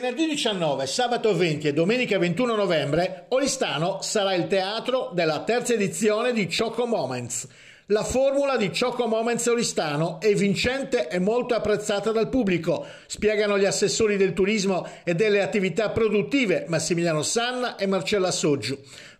Venerdì 19, sabato 20 e domenica 21 novembre, Oristano sarà il teatro della terza edizione di Choco Moments. La formula di Choco Moments Oristano è vincente e molto apprezzata dal pubblico, spiegano gli assessori del turismo e delle attività produttive Massimiliano Sanna e Marcella Soggiu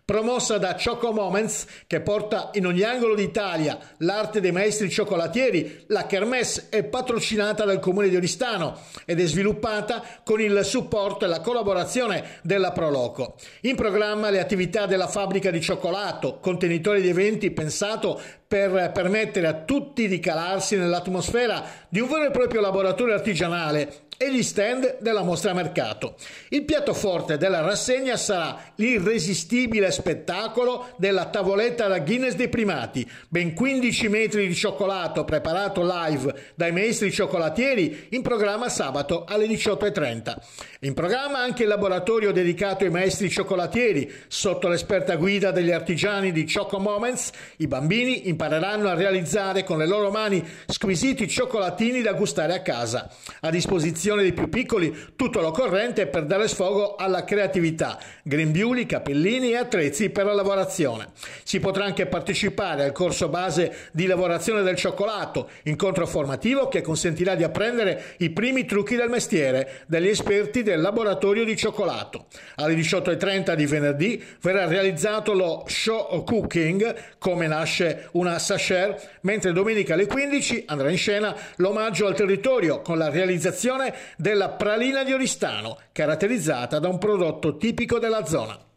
promossa da Choco Moments che porta in ogni angolo d'Italia l'arte dei maestri cioccolatieri, la Kermesse è patrocinata dal comune di Oristano ed è sviluppata con il supporto e la collaborazione della Proloco. In programma le attività della fabbrica di cioccolato, contenitore di eventi pensato per permettere a tutti di calarsi nell'atmosfera di un vero e proprio laboratorio artigianale e gli stand della mostra mercato. Il piatto forte della rassegna sarà l'irresistibile spettacolo della tavoletta da Guinness dei primati, ben 15 metri di cioccolato preparato live dai maestri cioccolatieri in programma sabato alle 18.30. In programma anche il laboratorio dedicato ai maestri cioccolatieri, sotto l'esperta guida degli artigiani di Choco Moments, i bambini impareranno a realizzare con le loro mani squisiti cioccolatini da gustare a casa. A disposizione dei più piccoli tutto l'occorrente per dare sfogo alla creatività, grembiuli, capellini e attrezzi attrezzi per la lavorazione. Si potrà anche partecipare al corso base di lavorazione del cioccolato, incontro formativo che consentirà di apprendere i primi trucchi del mestiere dagli esperti del laboratorio di cioccolato. Alle 18.30 di venerdì verrà realizzato lo show cooking, come nasce una sachet, mentre domenica alle 15 andrà in scena l'omaggio al territorio con la realizzazione della pralina di Oristano, caratterizzata da un prodotto tipico della zona.